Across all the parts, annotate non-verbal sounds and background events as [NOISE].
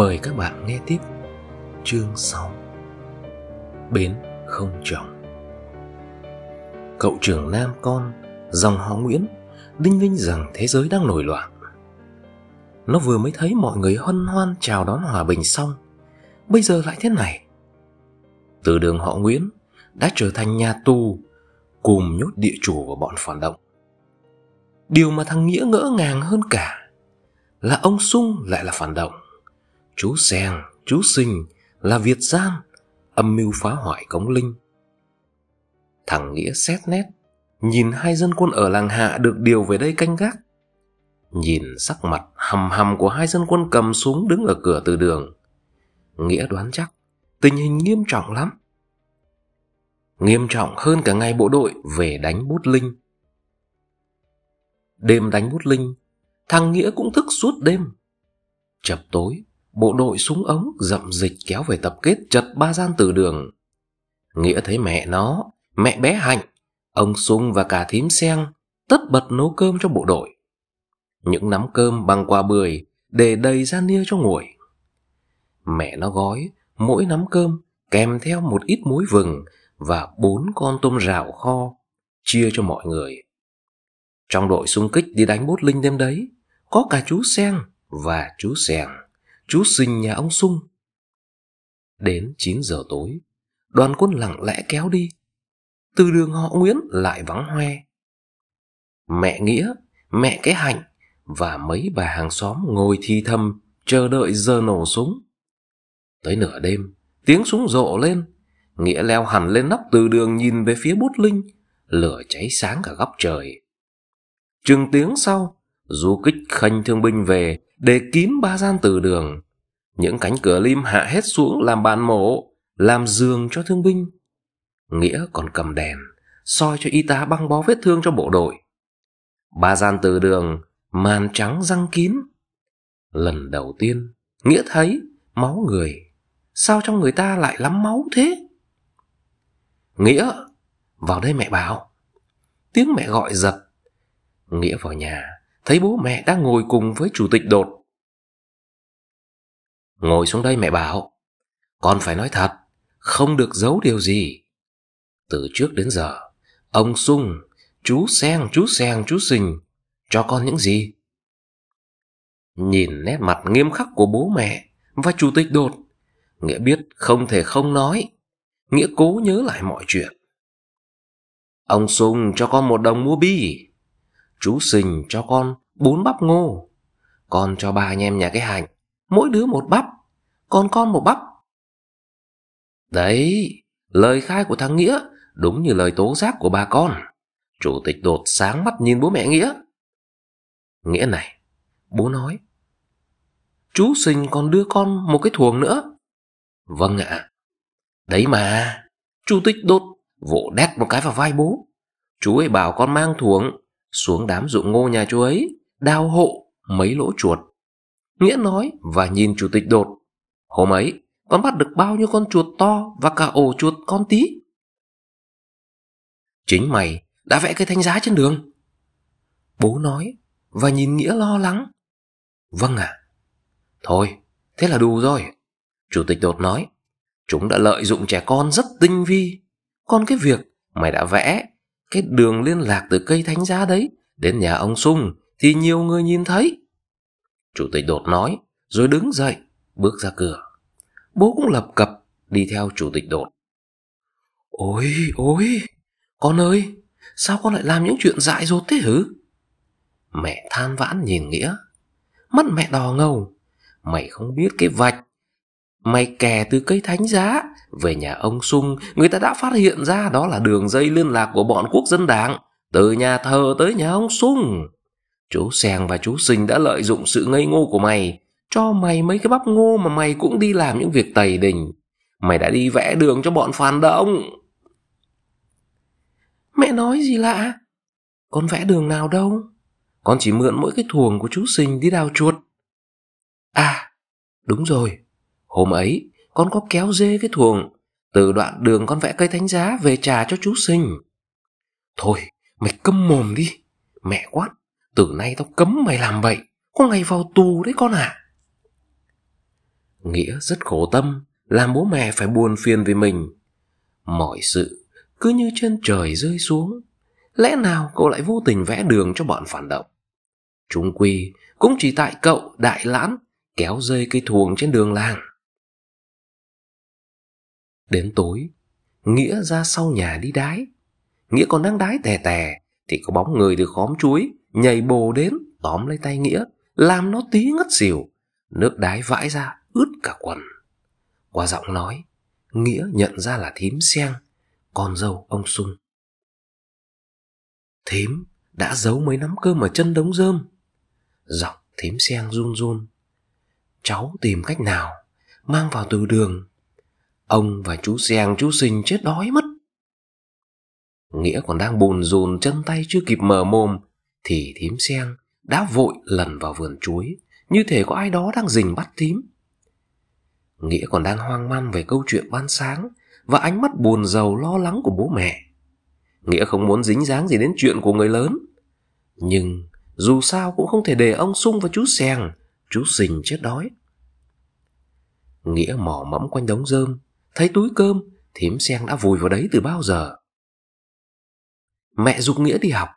Mời các bạn nghe tiếp chương 6 Bến không chồng Cậu trưởng nam con, dòng họ Nguyễn Đinh vinh rằng thế giới đang nổi loạn Nó vừa mới thấy mọi người hân hoan chào đón hòa bình xong Bây giờ lại thế này Từ đường họ Nguyễn đã trở thành nhà tù Cùng nhốt địa chủ và bọn phản động Điều mà thằng Nghĩa ngỡ ngàng hơn cả Là ông Sung lại là phản động chú sen chú sinh là việt gian âm mưu phá hoại cống linh thằng nghĩa xét nét nhìn hai dân quân ở làng hạ được điều về đây canh gác nhìn sắc mặt hầm hầm của hai dân quân cầm súng đứng ở cửa từ đường nghĩa đoán chắc tình hình nghiêm trọng lắm nghiêm trọng hơn cả ngày bộ đội về đánh bút linh đêm đánh bút linh thằng nghĩa cũng thức suốt đêm chập tối bộ đội súng ống dậm dịch kéo về tập kết chật ba gian từ đường. Nghĩa thấy mẹ nó, mẹ bé Hạnh, ông Sung và cả thím sen tất bật nấu cơm cho bộ đội. Những nắm cơm bằng qua bưởi để đầy ra nia cho nguội. Mẹ nó gói mỗi nắm cơm kèm theo một ít muối vừng và bốn con tôm rào kho chia cho mọi người. Trong đội xung kích đi đánh bốt linh đêm đấy, có cả chú Sen và chú Sèng chú sinh nhà ông Sung. Đến 9 giờ tối, đoàn quân lặng lẽ kéo đi. Từ đường họ Nguyễn lại vắng hoe. Mẹ Nghĩa, mẹ cái hạnh và mấy bà hàng xóm ngồi thi thầm chờ đợi giờ nổ súng. Tới nửa đêm, tiếng súng rộ lên. Nghĩa leo hẳn lên nóc từ đường nhìn về phía bút linh, lửa cháy sáng cả góc trời. Chừng tiếng sau, du kích khanh thương binh về để kín ba gian từ đường. Những cánh cửa lim hạ hết xuống làm bàn mổ, làm giường cho thương binh. Nghĩa còn cầm đèn, soi cho y tá băng bó vết thương cho bộ đội. Ba gian từ đường, màn trắng răng kín. Lần đầu tiên, Nghĩa thấy máu người. Sao trong người ta lại lắm máu thế? Nghĩa, vào đây mẹ bảo. Tiếng mẹ gọi giật. Nghĩa vào nhà, thấy bố mẹ đang ngồi cùng với chủ tịch đột. Ngồi xuống đây mẹ bảo, con phải nói thật, không được giấu điều gì. Từ trước đến giờ, ông Sung, chú Seng, chú Seng, chú Sình, cho con những gì? Nhìn nét mặt nghiêm khắc của bố mẹ và chủ tịch đột, Nghĩa biết không thể không nói, Nghĩa cố nhớ lại mọi chuyện. Ông Sung cho con một đồng mua bi, Chú Sình cho con bốn bắp ngô. Con cho ba anh em nhà cái hành, mỗi đứa một bắp, còn con một bắp. Đấy, lời khai của thằng Nghĩa đúng như lời tố giác của ba con. Chủ tịch đột sáng mắt nhìn bố mẹ Nghĩa. Nghĩa này, bố nói. Chú Sình còn đưa con một cái thuồng nữa. Vâng ạ. À. Đấy mà, chủ tịch đột vỗ đét một cái vào vai bố. Chú ấy bảo con mang thuồng xuống đám ruộng ngô nhà chú ấy, đào hộ mấy lỗ chuột. Nghĩa nói và nhìn chủ tịch đột. Hôm ấy, con bắt được bao nhiêu con chuột to và cả ổ chuột con tí. Chính mày đã vẽ cái thanh giá trên đường. Bố nói và nhìn Nghĩa lo lắng. Vâng ạ. À. Thôi, thế là đủ rồi. Chủ tịch đột nói, chúng đã lợi dụng trẻ con rất tinh vi. Còn cái việc mày đã vẽ cái đường liên lạc từ cây thánh giá đấy đến nhà ông Sung thì nhiều người nhìn thấy. Chủ tịch đột nói, rồi đứng dậy, bước ra cửa. Bố cũng lập cập đi theo chủ tịch đột. Ôi, ôi, con ơi, sao con lại làm những chuyện dại dột thế hứ? Mẹ than vãn nhìn Nghĩa, mắt mẹ đỏ ngầu. Mày không biết cái vạch Mày kè từ cây thánh giá Về nhà ông Sung Người ta đã phát hiện ra đó là đường dây liên lạc của bọn quốc dân đảng Từ nhà thờ tới nhà ông Sung Chú Seng và chú Sinh đã lợi dụng sự ngây ngô của mày Cho mày mấy cái bắp ngô mà mày cũng đi làm những việc tày đình Mày đã đi vẽ đường cho bọn phản động Mẹ nói gì lạ Con vẽ đường nào đâu Con chỉ mượn mỗi cái thuồng của chú Sinh đi đào chuột À đúng rồi Hôm ấy, con có kéo dê cái thuồng, từ đoạn đường con vẽ cây thánh giá về trà cho chú sinh. Thôi, mày câm mồm đi. Mẹ quát, từ nay tao cấm mày làm vậy, có ngày vào tù đấy con ạ. À. Nghĩa rất khổ tâm, làm bố mẹ phải buồn phiền vì mình. Mọi sự cứ như trên trời rơi xuống. Lẽ nào cậu lại vô tình vẽ đường cho bọn phản động? Trung quy cũng chỉ tại cậu đại lãn kéo dây cây thuồng trên đường làng. Đến tối, Nghĩa ra sau nhà đi đái. Nghĩa còn đang đái tè tè, thì có bóng người từ khóm chuối, nhảy bồ đến, tóm lấy tay Nghĩa, làm nó tí ngất xỉu. Nước đái vãi ra, ướt cả quần. Qua giọng nói, Nghĩa nhận ra là thím xen con dâu ông Sung. Thím đã giấu mấy nắm cơm ở chân đống rơm. Giọng thím xen run run. Cháu tìm cách nào, mang vào từ đường ông và chú Giang chú Sinh chết đói mất. Nghĩa còn đang bùn rồn chân tay chưa kịp mở mồm, thì thím Giang đã vội lần vào vườn chuối, như thể có ai đó đang rình bắt thím. Nghĩa còn đang hoang mang về câu chuyện ban sáng và ánh mắt buồn giàu lo lắng của bố mẹ. Nghĩa không muốn dính dáng gì đến chuyện của người lớn. Nhưng dù sao cũng không thể để ông Sung và chú Sèng, chú Sình chết đói. Nghĩa mỏ mẫm quanh đống rơm, thấy túi cơm thím sen đã vùi vào đấy từ bao giờ mẹ dục nghĩa đi học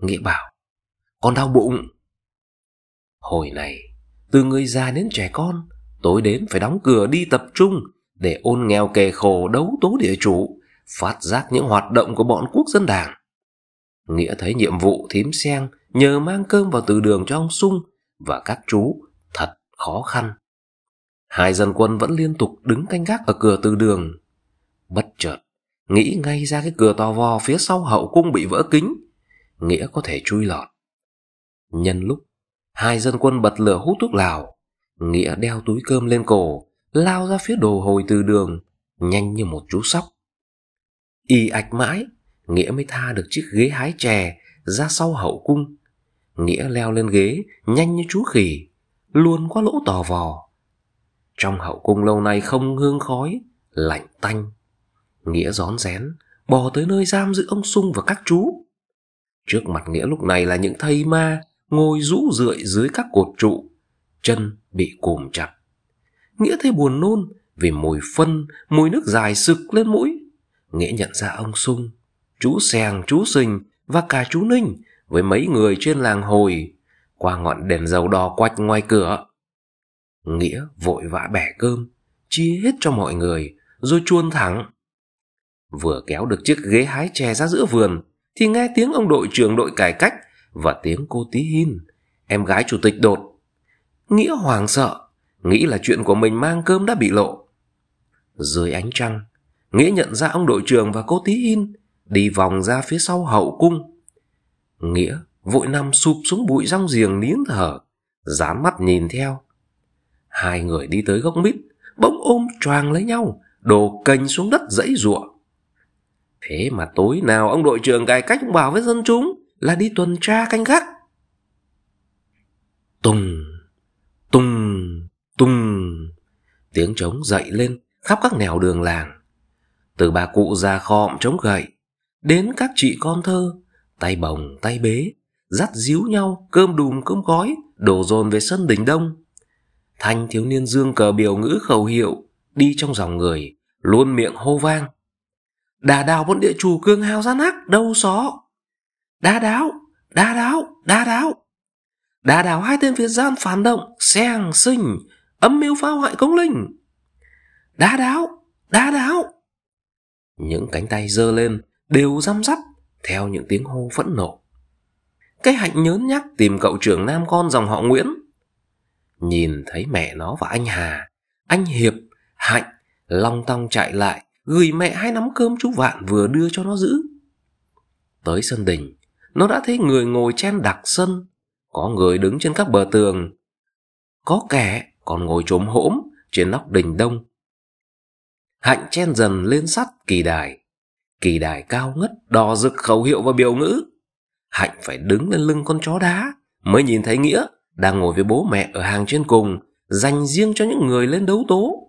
nghĩa bảo con đau bụng hồi này từ người già đến trẻ con tối đến phải đóng cửa đi tập trung để ôn nghèo kề khổ đấu tố địa chủ phát giác những hoạt động của bọn quốc dân đảng nghĩa thấy nhiệm vụ thím sen nhờ mang cơm vào từ đường cho ông sung và các chú thật khó khăn hai dân quân vẫn liên tục đứng canh gác ở cửa từ đường. Bất chợt, nghĩ ngay ra cái cửa to vò phía sau hậu cung bị vỡ kính, nghĩa có thể chui lọt. Nhân lúc, hai dân quân bật lửa hút thuốc lào, nghĩa đeo túi cơm lên cổ, lao ra phía đồ hồi từ đường, nhanh như một chú sóc. Y ạch mãi, nghĩa mới tha được chiếc ghế hái chè ra sau hậu cung. Nghĩa leo lên ghế, nhanh như chú khỉ, luôn qua lỗ tò vò trong hậu cung lâu nay không hương khói Lạnh tanh Nghĩa rón rén Bò tới nơi giam giữ ông Sung và các chú Trước mặt Nghĩa lúc này là những thây ma Ngồi rũ rượi dưới các cột trụ Chân bị cùm chặt Nghĩa thấy buồn nôn Vì mùi phân, mùi nước dài sực lên mũi Nghĩa nhận ra ông Sung Chú Sèng, chú Sình Và cả chú Ninh Với mấy người trên làng hồi Qua ngọn đèn dầu đỏ quạch ngoài cửa Nghĩa vội vã bẻ cơm, chia hết cho mọi người, rồi chuôn thẳng. Vừa kéo được chiếc ghế hái chè ra giữa vườn, thì nghe tiếng ông đội trưởng đội cải cách và tiếng cô tí hin, em gái chủ tịch đột. Nghĩa hoàng sợ, nghĩ là chuyện của mình mang cơm đã bị lộ. Dưới ánh trăng, Nghĩa nhận ra ông đội trưởng và cô tí hin đi vòng ra phía sau hậu cung. Nghĩa vội nằm sụp xuống bụi rong giềng nín thở, dán mắt nhìn theo Hai người đi tới gốc mít, bỗng ôm choàng lấy nhau, đổ cành xuống đất dãy rụa Thế mà tối nào ông đội trưởng cải cách cũng bảo với dân chúng là đi tuần tra canh gác. Tùng, tùng, tùng, tiếng trống dậy lên khắp các nẻo đường làng. Từ bà cụ già khọm trống gậy, đến các chị con thơ, tay bồng, tay bế, dắt díu nhau, cơm đùm cơm gói, đổ dồn về sân đình đông thanh thiếu niên dương cờ biểu ngữ khẩu hiệu đi trong dòng người luôn miệng hô vang đà đào bọn địa chủ cương hào gian hắc đâu xó đá đáo đá đáo đá đáo đá đào hai tên việt gian phản động xeng sinh âm mưu phá hoại công linh đá đáo đá đáo những cánh tay giơ lên đều răm rắp theo những tiếng hô phẫn nộ cái hạnh nhớn nhắc tìm cậu trưởng nam con dòng họ nguyễn Nhìn thấy mẹ nó và anh Hà, anh Hiệp, Hạnh, long tong chạy lại, gửi mẹ hai nắm cơm chú Vạn vừa đưa cho nó giữ. Tới sân đình, nó đã thấy người ngồi chen đặc sân, có người đứng trên các bờ tường, có kẻ còn ngồi trốn hỗm trên nóc đình đông. Hạnh chen dần lên sắt kỳ đài, kỳ đài cao ngất đò rực khẩu hiệu và biểu ngữ. Hạnh phải đứng lên lưng con chó đá mới nhìn thấy nghĩa đang ngồi với bố mẹ ở hàng trên cùng, dành riêng cho những người lên đấu tố.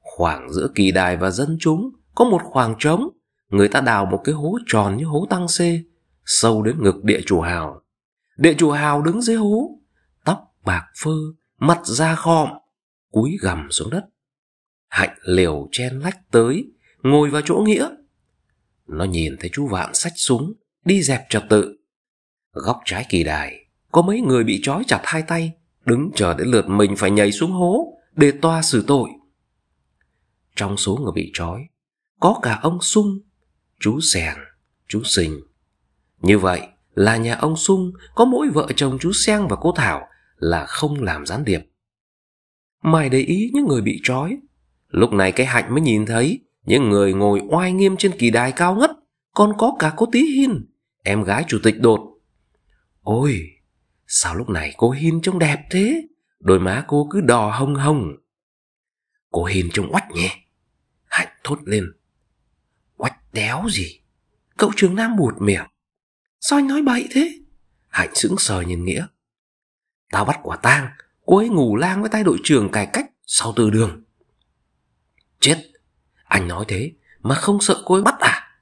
Khoảng giữa kỳ đài và dân chúng có một khoảng trống, người ta đào một cái hố tròn như hố tăng xê, sâu đến ngực địa chủ hào. Địa chủ hào đứng dưới hố, tóc bạc phơ, mặt da khom, cúi gằm xuống đất. Hạnh liều chen lách tới, ngồi vào chỗ nghĩa. Nó nhìn thấy chú Vạn sách súng, đi dẹp trật tự. Góc trái kỳ đài, có mấy người bị trói chặt hai tay, đứng chờ đến lượt mình phải nhảy xuống hố để toa xử tội. Trong số người bị trói, có cả ông Sung, chú Sèn, chú Sình. Như vậy là nhà ông Sung có mỗi vợ chồng chú Seng và cô Thảo là không làm gián điệp. Mày để ý những người bị trói. Lúc này cái hạnh mới nhìn thấy những người ngồi oai nghiêm trên kỳ đài cao ngất còn có cả cô Tí Hin, em gái chủ tịch đột. Ôi, Sao lúc này cô Hin trông đẹp thế? Đôi má cô cứ đỏ hồng hồng. Cô Hin trông oách nhỉ? Hạnh thốt lên. Oách đéo gì? Cậu trường Nam buột miệng. Sao anh nói bậy thế? Hạnh sững sờ nhìn Nghĩa. Tao bắt quả tang, cô ấy ngủ lang với tay đội trưởng cải cách sau từ đường. Chết, anh nói thế mà không sợ cô ấy bắt à?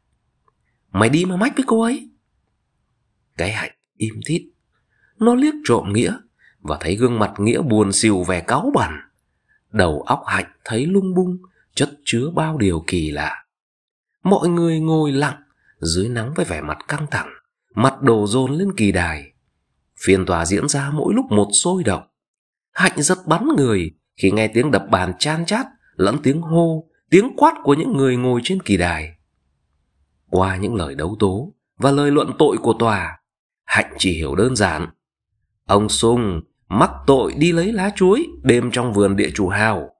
Mày đi mà mách với cô ấy. Cái Hạnh im thít nó liếc trộm Nghĩa và thấy gương mặt Nghĩa buồn xìu vẻ cáu bẩn. Đầu óc Hạnh thấy lung bung, chất chứa bao điều kỳ lạ. Mọi người ngồi lặng, dưới nắng với vẻ mặt căng thẳng, mặt đồ dồn lên kỳ đài. Phiên tòa diễn ra mỗi lúc một sôi động. Hạnh rất bắn người khi nghe tiếng đập bàn chan chát lẫn tiếng hô, tiếng quát của những người ngồi trên kỳ đài. Qua những lời đấu tố và lời luận tội của tòa, Hạnh chỉ hiểu đơn giản Ông Sung mắc tội đi lấy lá chuối đêm trong vườn địa chủ hào.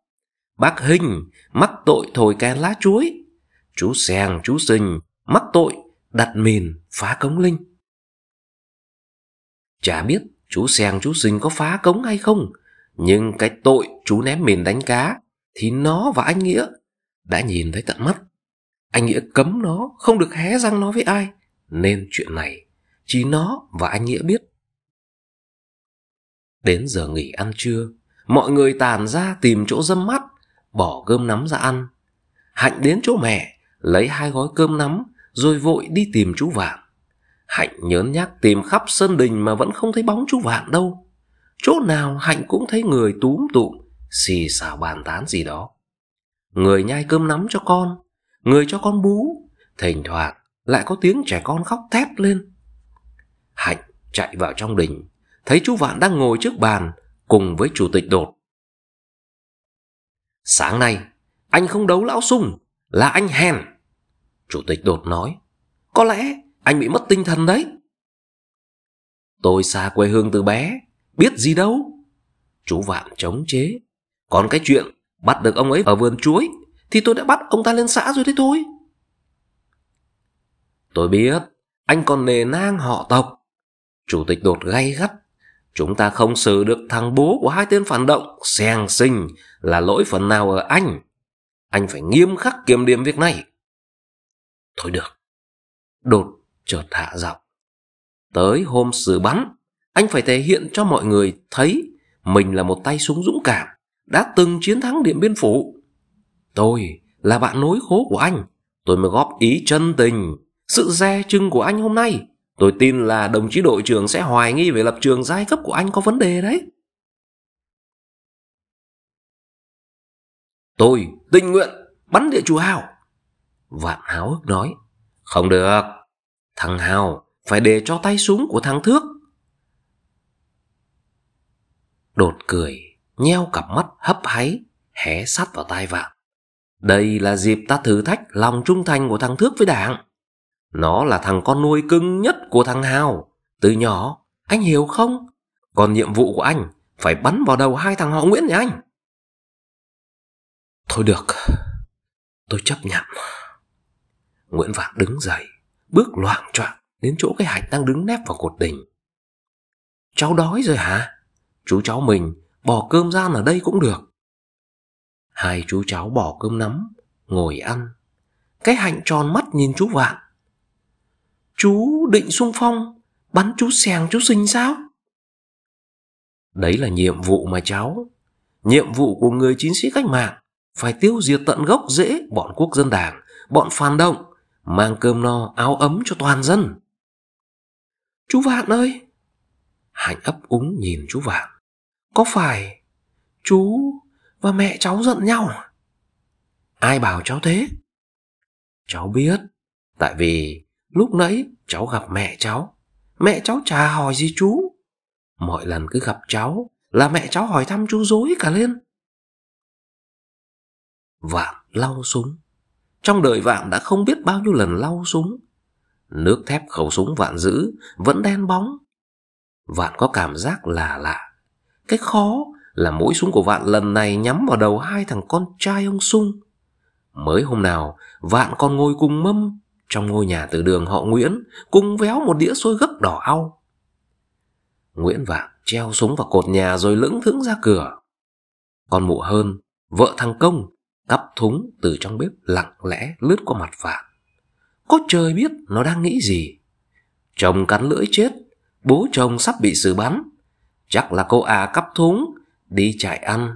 Bác Hình mắc tội thổi kèn lá chuối. Chú Sèng, chú Sình mắc tội đặt mìn phá cống linh. Chả biết chú Sèng, chú Sình có phá cống hay không, nhưng cái tội chú ném mìn đánh cá thì nó và anh Nghĩa đã nhìn thấy tận mắt. Anh Nghĩa cấm nó, không được hé răng nó với ai, nên chuyện này chỉ nó và anh Nghĩa biết. Đến giờ nghỉ ăn trưa, mọi người tàn ra tìm chỗ dâm mắt, bỏ cơm nắm ra ăn. Hạnh đến chỗ mẹ, lấy hai gói cơm nắm, rồi vội đi tìm chú Vạn. Hạnh nhớn nhác tìm khắp sân đình mà vẫn không thấy bóng chú Vạn đâu. Chỗ nào Hạnh cũng thấy người túm tụm, xì xào bàn tán gì đó. Người nhai cơm nắm cho con, người cho con bú, thỉnh thoảng lại có tiếng trẻ con khóc thét lên. Hạnh chạy vào trong đình, thấy chú Vạn đang ngồi trước bàn cùng với chủ tịch đột. Sáng nay, anh không đấu lão sung, là anh hèn. Chủ tịch đột nói, có lẽ anh bị mất tinh thần đấy. Tôi xa quê hương từ bé, biết gì đâu. Chú Vạn chống chế. Còn cái chuyện bắt được ông ấy ở vườn chuối thì tôi đã bắt ông ta lên xã rồi đấy thôi. Tôi biết, anh còn nề nang họ tộc. Chủ tịch đột gay gắt Chúng ta không xử được thằng bố của hai tên phản động, xen sinh là lỗi phần nào ở anh. Anh phải nghiêm khắc kiềm điểm việc này. Thôi được. Đột chợt hạ giọng. Tới hôm xử bắn, anh phải thể hiện cho mọi người thấy mình là một tay súng dũng cảm, đã từng chiến thắng Điện Biên Phủ. Tôi là bạn nối khố của anh, tôi mới góp ý chân tình, sự dè chừng của anh hôm nay. Tôi tin là đồng chí đội trưởng sẽ hoài nghi về lập trường giai cấp của anh có vấn đề đấy. Tôi tình nguyện bắn địa chủ Hào. Vạn háo hức nói. Không được. Thằng Hào phải để cho tay súng của thằng Thước. Đột cười, nheo cặp mắt hấp háy, hé sắt vào tai vạn. Đây là dịp ta thử thách lòng trung thành của thằng Thước với đảng. Nó là thằng con nuôi cưng nhất của thằng Hào. Từ nhỏ, anh hiểu không? Còn nhiệm vụ của anh phải bắn vào đầu hai thằng họ Nguyễn nhà anh. Thôi được, tôi chấp nhận. Nguyễn Vạn đứng dậy, bước loạn choạng đến chỗ cái hạnh đang đứng nép vào cột đỉnh. Cháu đói rồi hả? Chú cháu mình bỏ cơm ra ở đây cũng được. Hai chú cháu bỏ cơm nắm, ngồi ăn. Cái hạnh tròn mắt nhìn chú Vạn, chú định xung phong bắn chú sèng chú sinh sao đấy là nhiệm vụ mà cháu nhiệm vụ của người chiến sĩ cách mạng phải tiêu diệt tận gốc dễ bọn quốc dân đảng bọn phản động mang cơm no áo ấm cho toàn dân chú vạn ơi hạnh ấp úng nhìn chú vạn có phải chú và mẹ cháu giận nhau à? ai bảo cháu thế cháu biết tại vì Lúc nãy cháu gặp mẹ cháu Mẹ cháu chả hỏi gì chú Mọi lần cứ gặp cháu Là mẹ cháu hỏi thăm chú dối cả lên Vạm lau súng Trong đời Vạm đã không biết bao nhiêu lần lau súng Nước thép khẩu súng Vạn giữ Vẫn đen bóng Vạn có cảm giác là lạ Cái khó là mũi súng của Vạn lần này nhắm vào đầu hai thằng con trai ông Sung Mới hôm nào Vạn còn ngồi cùng mâm trong ngôi nhà từ đường họ Nguyễn Cung véo một đĩa xôi gấc đỏ au Nguyễn Vạn treo súng vào cột nhà rồi lững thững ra cửa Còn mụ hơn Vợ thằng Công Cắp thúng từ trong bếp lặng lẽ lướt qua mặt Vạn Có trời biết nó đang nghĩ gì Chồng cắn lưỡi chết Bố chồng sắp bị xử bắn Chắc là cô à cắp thúng Đi chạy ăn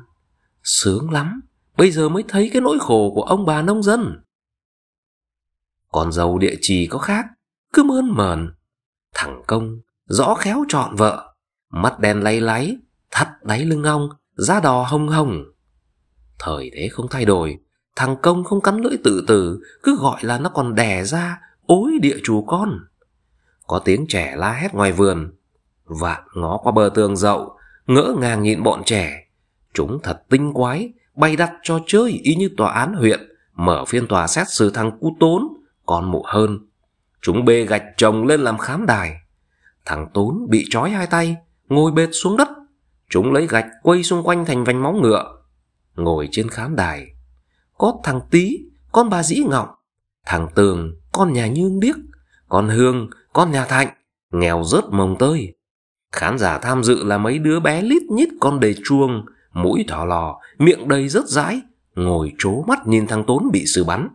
Sướng lắm Bây giờ mới thấy cái nỗi khổ của ông bà nông dân còn giàu địa chỉ có khác Cứ mơn mờn Thằng công rõ khéo chọn vợ Mắt đen lay láy Thắt đáy lưng ong da đò hồng hồng Thời thế không thay đổi Thằng công không cắn lưỡi tự tử Cứ gọi là nó còn đẻ ra Ối địa chủ con Có tiếng trẻ la hét ngoài vườn Vạn ngó qua bờ tường dậu Ngỡ ngàng nhìn bọn trẻ Chúng thật tinh quái bay đặt cho chơi y như tòa án huyện Mở phiên tòa xét xử thằng cu tốn con mụ hơn. Chúng bê gạch chồng lên làm khám đài. Thằng Tốn bị trói hai tay, ngồi bệt xuống đất. Chúng lấy gạch quay xung quanh thành vành móng ngựa. Ngồi trên khám đài. Có thằng Tý, con bà Dĩ Ngọng. Thằng Tường, con nhà Nhương Điếc. Con Hương, con nhà Thạnh. Nghèo rớt mồng tơi. Khán giả tham dự là mấy đứa bé lít nhít con đề chuông, mũi thỏ lò, miệng đầy rớt rãi, ngồi trố mắt nhìn thằng Tốn bị xử bắn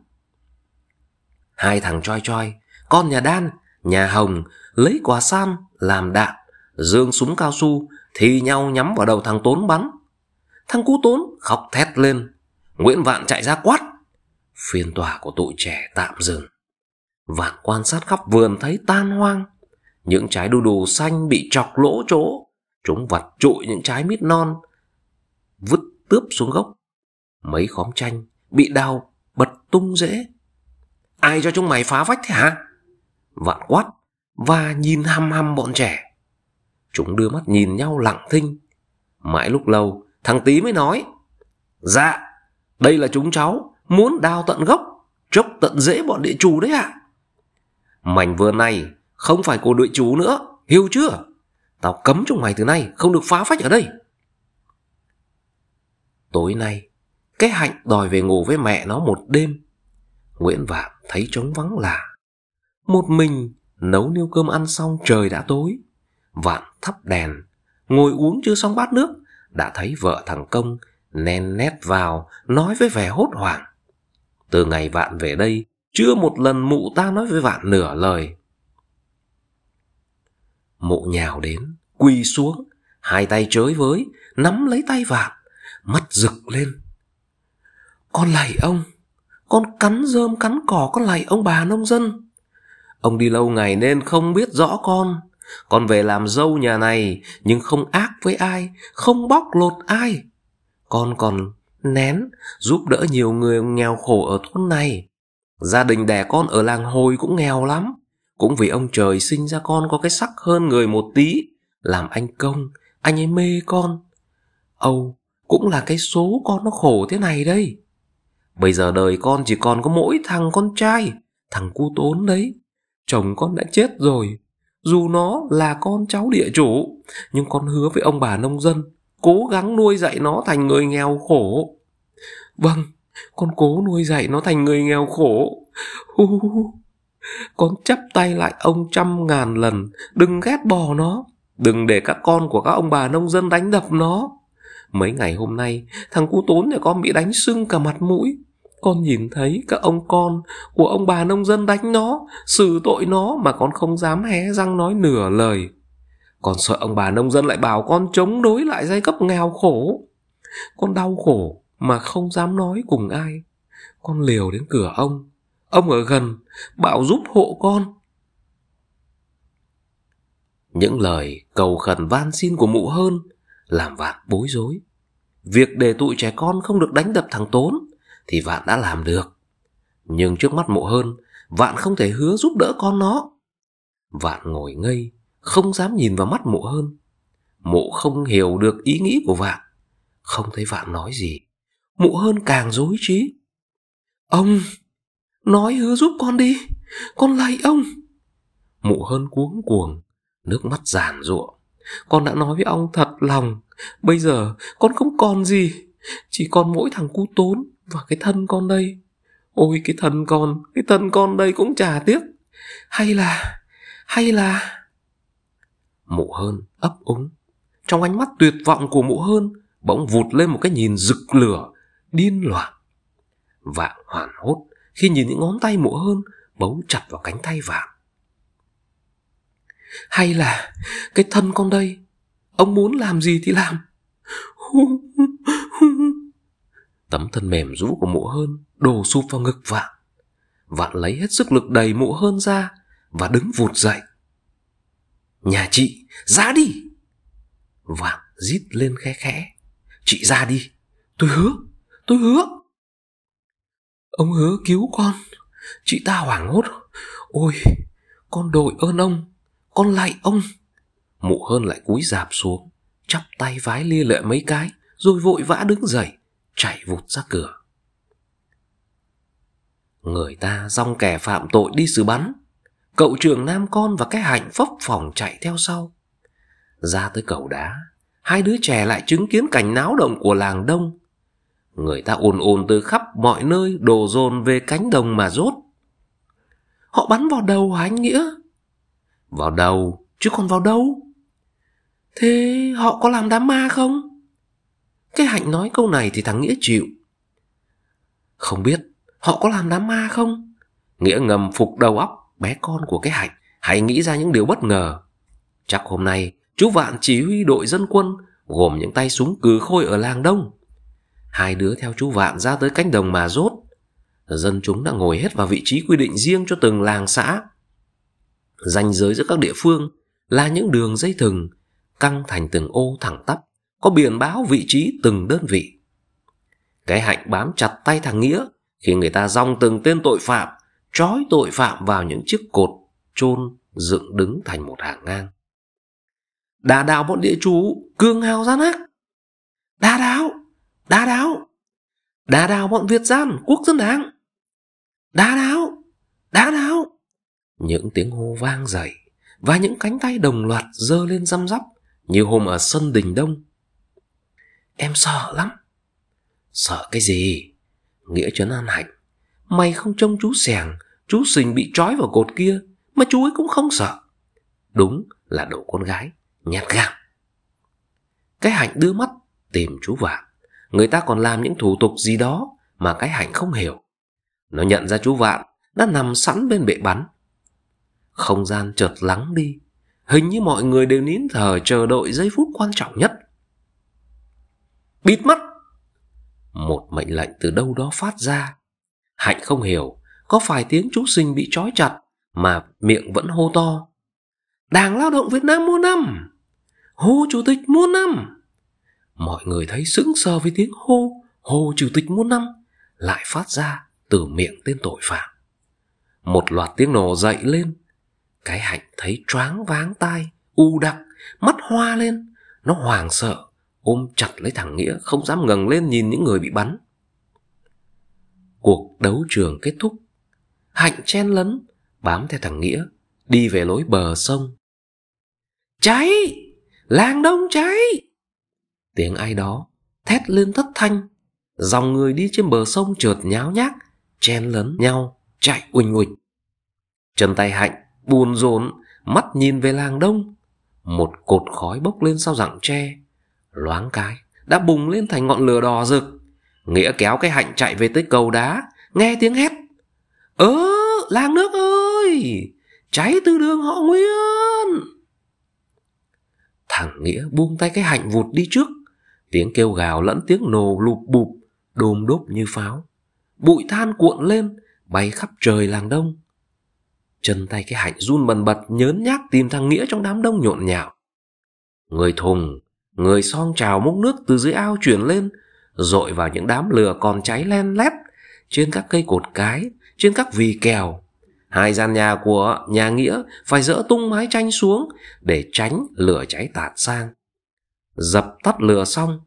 hai thằng choi choi con nhà đan nhà hồng lấy quả sam làm đạn dương súng cao su thì nhau nhắm vào đầu thằng tốn bắn thằng cú tốn khóc thét lên nguyễn vạn chạy ra quát phiên tòa của tụi trẻ tạm dừng vạn quan sát khắp vườn thấy tan hoang những trái đu đủ xanh bị chọc lỗ chỗ chúng vặt trụi những trái mít non vứt tướp xuống gốc mấy khóm chanh bị đào bật tung rễ Ai cho chúng mày phá vách thế hả? Vạn quát và nhìn hăm hăm bọn trẻ. Chúng đưa mắt nhìn nhau lặng thinh. Mãi lúc lâu, thằng Tí mới nói. Dạ, đây là chúng cháu, muốn đào tận gốc, chốc tận rễ bọn địa chủ đấy ạ. À? Mảnh vừa này, không phải cô địa chủ nữa, hiểu chưa? Tao cấm chúng mày từ nay, không được phá phách ở đây. Tối nay, cái hạnh đòi về ngủ với mẹ nó một đêm Nguyễn Vạn thấy trống vắng lạ. Một mình nấu niêu cơm ăn xong trời đã tối. Vạn thắp đèn, ngồi uống chưa xong bát nước, đã thấy vợ thằng Công nen nét vào, nói với vẻ hốt hoảng. Từ ngày Vạn về đây, chưa một lần mụ ta nói với Vạn nửa lời. Mụ nhào đến, quỳ xuống, hai tay chới với, nắm lấy tay Vạn, mắt rực lên. Con lạy ông, con cắn rơm cắn cỏ con lạy ông bà nông dân. Ông đi lâu ngày nên không biết rõ con. Con về làm dâu nhà này nhưng không ác với ai, không bóc lột ai. Con còn nén giúp đỡ nhiều người nghèo khổ ở thôn này. Gia đình đẻ con ở làng hồi cũng nghèo lắm. Cũng vì ông trời sinh ra con có cái sắc hơn người một tí. Làm anh công, anh ấy mê con. Âu, cũng là cái số con nó khổ thế này đây. Bây giờ đời con chỉ còn có mỗi thằng con trai, thằng cu tốn đấy. Chồng con đã chết rồi, dù nó là con cháu địa chủ, nhưng con hứa với ông bà nông dân, cố gắng nuôi dạy nó thành người nghèo khổ. Vâng, con cố nuôi dạy nó thành người nghèo khổ. Con chắp tay lại ông trăm ngàn lần, đừng ghét bỏ nó, đừng để các con của các ông bà nông dân đánh đập nó. Mấy ngày hôm nay, thằng cu tốn nhà con bị đánh sưng cả mặt mũi. Con nhìn thấy các ông con của ông bà nông dân đánh nó, xử tội nó mà con không dám hé răng nói nửa lời. Con sợ ông bà nông dân lại bảo con chống đối lại giai cấp nghèo khổ. Con đau khổ mà không dám nói cùng ai. Con liều đến cửa ông. Ông ở gần, bảo giúp hộ con. Những lời cầu khẩn van xin của mụ hơn làm vạn bối rối việc để tụi trẻ con không được đánh đập thằng tốn thì vạn đã làm được nhưng trước mắt mộ hơn vạn không thể hứa giúp đỡ con nó vạn ngồi ngây không dám nhìn vào mắt mộ hơn mộ không hiểu được ý nghĩ của vạn không thấy vạn nói gì mụ hơn càng dối trí ông nói hứa giúp con đi con lạy ông mụ hơn cuống cuồng nước mắt giàn ruộng con đã nói với ông thật lòng Bây giờ con không còn gì Chỉ còn mỗi thằng cu tốn Và cái thân con đây Ôi cái thân con Cái thân con đây cũng chả tiếc Hay là Hay là Mụ hơn ấp úng Trong ánh mắt tuyệt vọng của mụ hơn Bỗng vụt lên một cái nhìn rực lửa Điên loạn Vạn hoàn hốt Khi nhìn những ngón tay mụ hơn Bấu chặt vào cánh tay vạn hay là cái thân con đây ông muốn làm gì thì làm [LAUGHS] tấm thân mềm rũ của mụ hơn đổ sụp vào ngực vạn vạn lấy hết sức lực đầy mụ hơn ra và đứng vụt dậy nhà chị ra đi vạn rít lên khẽ khẽ chị ra đi tôi hứa tôi hứa ông hứa cứu con chị ta hoảng hốt ôi con đội ơn ông con lại ông mụ hơn lại cúi dạp xuống chắp tay vái lia lệ mấy cái rồi vội vã đứng dậy chạy vụt ra cửa người ta rong kẻ phạm tội đi xử bắn cậu trưởng nam con và cái hạnh phấp phòng chạy theo sau ra tới cầu đá hai đứa trẻ lại chứng kiến cảnh náo động của làng đông người ta ồn ồn từ khắp mọi nơi đổ dồn về cánh đồng mà rốt họ bắn vào đầu hả anh nghĩa vào đâu chứ còn vào đâu? Thế họ có làm đám ma không? Cái Hạnh nói câu này thì thằng Nghĩa chịu. Không biết, họ có làm đám ma không? Nghĩa ngầm phục đầu óc bé con của cái Hạnh, hãy nghĩ ra những điều bất ngờ. Chắc hôm nay, chú Vạn chỉ huy đội dân quân gồm những tay súng cừ khôi ở làng Đông. Hai đứa theo chú Vạn ra tới cánh đồng mà rốt. Dân chúng đã ngồi hết vào vị trí quy định riêng cho từng làng xã ranh giới giữa các địa phương là những đường dây thừng căng thành từng ô thẳng tắp có biển báo vị trí từng đơn vị cái hạnh bám chặt tay thằng nghĩa khi người ta dong từng tên tội phạm trói tội phạm vào những chiếc cột chôn dựng đứng thành một hàng ngang đà đạo bọn địa chủ cương hào gian ác đà đạo đà đạo đà đạo bọn việt gian quốc dân đảng đà đạo đà đạo những tiếng hô vang dậy và những cánh tay đồng loạt giơ lên răm rắp như hôm ở sân đình đông em sợ lắm sợ cái gì nghĩa trấn an hạnh mày không trông chú sẻng chú sình bị trói vào cột kia mà chú ấy cũng không sợ đúng là đồ con gái nhát gan cái hạnh đưa mắt tìm chú vạn người ta còn làm những thủ tục gì đó mà cái hạnh không hiểu nó nhận ra chú vạn đã nằm sẵn bên bệ bắn không gian chợt lắng đi Hình như mọi người đều nín thở chờ đợi giây phút quan trọng nhất Bịt mắt Một mệnh lệnh từ đâu đó phát ra Hạnh không hiểu Có phải tiếng chú sinh bị trói chặt Mà miệng vẫn hô to Đảng lao động Việt Nam mua năm Hô chủ tịch mua năm Mọi người thấy sững sờ với tiếng hô Hô chủ tịch mua năm Lại phát ra từ miệng tên tội phạm Một loạt tiếng nổ dậy lên cái hạnh thấy choáng váng tai u đặc mắt hoa lên nó hoàng sợ ôm chặt lấy thằng nghĩa không dám ngẩng lên nhìn những người bị bắn cuộc đấu trường kết thúc hạnh chen lấn bám theo thằng nghĩa đi về lối bờ sông cháy làng đông cháy tiếng ai đó thét lên thất thanh dòng người đi trên bờ sông trượt nháo nhác chen lấn nhau chạy uỳnh uịch chân tay hạnh Buồn rộn, mắt nhìn về làng đông. Một cột khói bốc lên sau rặng tre. Loáng cái, đã bùng lên thành ngọn lửa đỏ rực. Nghĩa kéo cái hạnh chạy về tới cầu đá, nghe tiếng hét. Ơ, làng nước ơi, cháy từ đường họ Nguyên. Thằng Nghĩa buông tay cái hạnh vụt đi trước. Tiếng kêu gào lẫn tiếng nổ lụp bụp, đôm đốp như pháo. Bụi than cuộn lên, bay khắp trời làng đông chân tay cái hạnh run bần bật nhớn nhác tìm thằng nghĩa trong đám đông nhộn nhạo người thùng người song trào múc nước từ dưới ao chuyển lên dội vào những đám lửa còn cháy len lét trên các cây cột cái trên các vì kèo hai gian nhà của nhà nghĩa phải dỡ tung mái tranh xuống để tránh lửa cháy tạt sang dập tắt lửa xong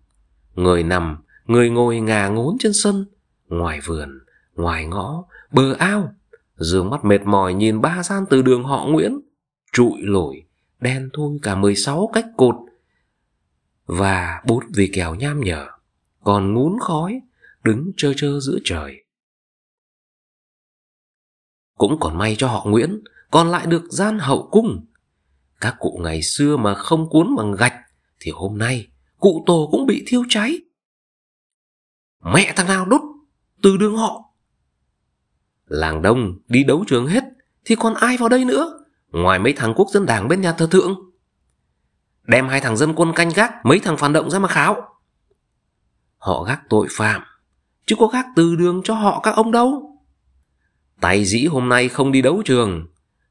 người nằm người ngồi ngà ngốn trên sân ngoài vườn ngoài ngõ bờ ao Dương mắt mệt mỏi nhìn ba gian từ đường họ Nguyễn, trụi lổi, đen thui cả 16 cách cột và bốn vì kèo nham nhở, còn ngún khói, đứng trơ trơ giữa trời. Cũng còn may cho họ Nguyễn, còn lại được gian hậu cung. Các cụ ngày xưa mà không cuốn bằng gạch, thì hôm nay cụ tổ cũng bị thiêu cháy. Mẹ thằng nào đốt từ đường họ Làng đông đi đấu trường hết Thì còn ai vào đây nữa Ngoài mấy thằng quốc dân đảng bên nhà thờ thượng Đem hai thằng dân quân canh gác Mấy thằng phản động ra mà kháo Họ gác tội phạm Chứ có gác từ đường cho họ các ông đâu Tài dĩ hôm nay không đi đấu trường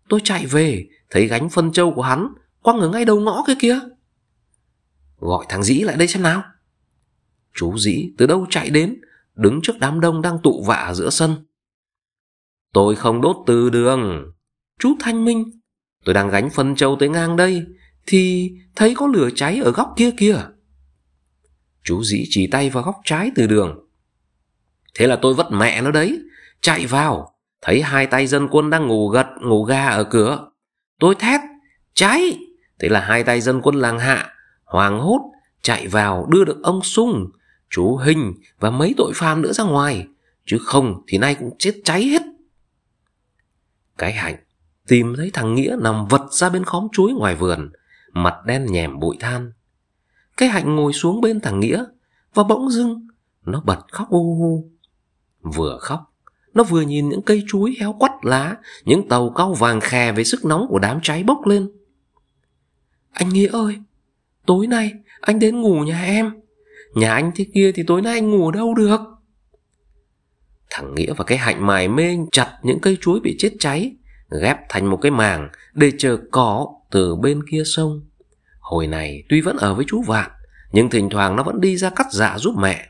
Tôi chạy về Thấy gánh phân châu của hắn Quăng ở ngay đầu ngõ kia kia Gọi thằng dĩ lại đây xem nào Chú dĩ từ đâu chạy đến Đứng trước đám đông đang tụ vạ giữa sân Tôi không đốt từ đường. Chú Thanh Minh, tôi đang gánh phân trâu tới ngang đây, thì thấy có lửa cháy ở góc kia kìa. Chú dĩ chỉ tay vào góc trái từ đường. Thế là tôi vất mẹ nó đấy, chạy vào, thấy hai tay dân quân đang ngủ gật, ngủ ga ở cửa. Tôi thét, cháy! Thế là hai tay dân quân làng hạ, hoàng hốt, chạy vào đưa được ông Sung, chú Hình và mấy tội phạm nữa ra ngoài. Chứ không thì nay cũng chết cháy hết cái hạnh tìm thấy thằng nghĩa nằm vật ra bên khóm chuối ngoài vườn mặt đen nhèm bụi than cái hạnh ngồi xuống bên thằng nghĩa và bỗng dưng nó bật khóc ô hô vừa khóc nó vừa nhìn những cây chuối héo quắt lá những tàu cau vàng khè với sức nóng của đám cháy bốc lên anh nghĩa ơi tối nay anh đến ngủ nhà em nhà anh thế kia thì tối nay anh ngủ đâu được Thằng Nghĩa và cái hạnh mài mê chặt những cây chuối bị chết cháy, ghép thành một cái màng để chờ cỏ từ bên kia sông. Hồi này tuy vẫn ở với chú Vạn, nhưng thỉnh thoảng nó vẫn đi ra cắt dạ giúp mẹ.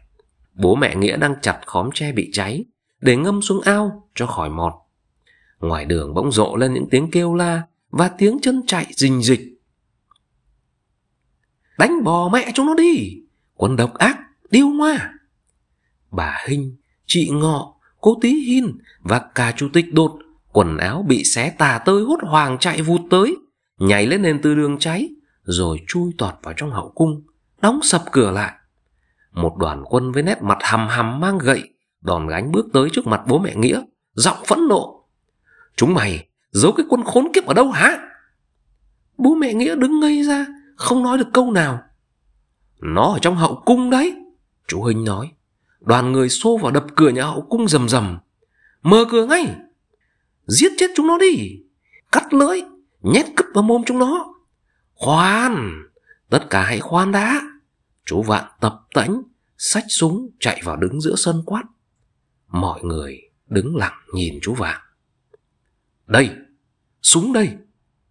Bố mẹ Nghĩa đang chặt khóm tre bị cháy để ngâm xuống ao cho khỏi mọt. Ngoài đường bỗng rộ lên những tiếng kêu la và tiếng chân chạy rình rịch Đánh bò mẹ chúng nó đi, quân độc ác, điêu ngoa. Bà Hinh chị Ngọ, cô Tí Hin và cả chủ tịch đột, quần áo bị xé tà tơi hốt hoảng chạy vụt tới, nhảy lên nền tư đường cháy, rồi chui tọt vào trong hậu cung, đóng sập cửa lại. Một đoàn quân với nét mặt hầm hầm mang gậy, đòn gánh bước tới trước mặt bố mẹ Nghĩa, giọng phẫn nộ. Chúng mày, giấu cái quân khốn kiếp ở đâu hả? Bố mẹ Nghĩa đứng ngây ra, không nói được câu nào. Nó ở trong hậu cung đấy, chú Hinh nói đoàn người xô vào đập cửa nhà hậu cung rầm rầm mở cửa ngay giết chết chúng nó đi cắt lưỡi nhét cướp vào mồm chúng nó khoan tất cả hãy khoan đã chú vạn tập tễnh xách súng chạy vào đứng giữa sân quát mọi người đứng lặng nhìn chú vạn đây súng đây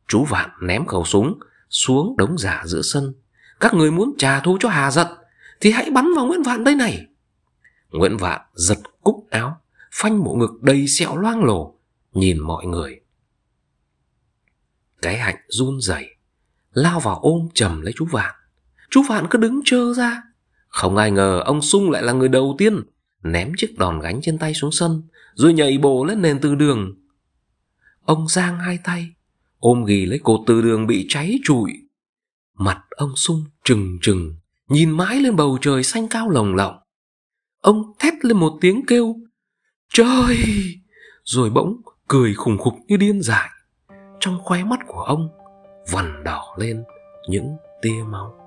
chú vạn ném khẩu súng xuống đống giả giữa sân các người muốn trà thù cho hà giận thì hãy bắn vào nguyễn vạn đây này Nguyễn Vạn giật cúc áo, phanh bộ ngực đầy sẹo loang lổ, nhìn mọi người. Cái hạnh run rẩy lao vào ôm chầm lấy chú Vạn. Chú Vạn cứ đứng trơ ra. Không ai ngờ ông Sung lại là người đầu tiên ném chiếc đòn gánh trên tay xuống sân, rồi nhảy bổ lên nền từ đường. Ông giang hai tay, ôm ghì lấy cột từ đường bị cháy trụi. Mặt ông Sung trừng trừng, nhìn mãi lên bầu trời xanh cao lồng lộng. Ông thét lên một tiếng kêu Trời Rồi bỗng cười khủng khục như điên dại Trong khóe mắt của ông Vằn đỏ lên những tia máu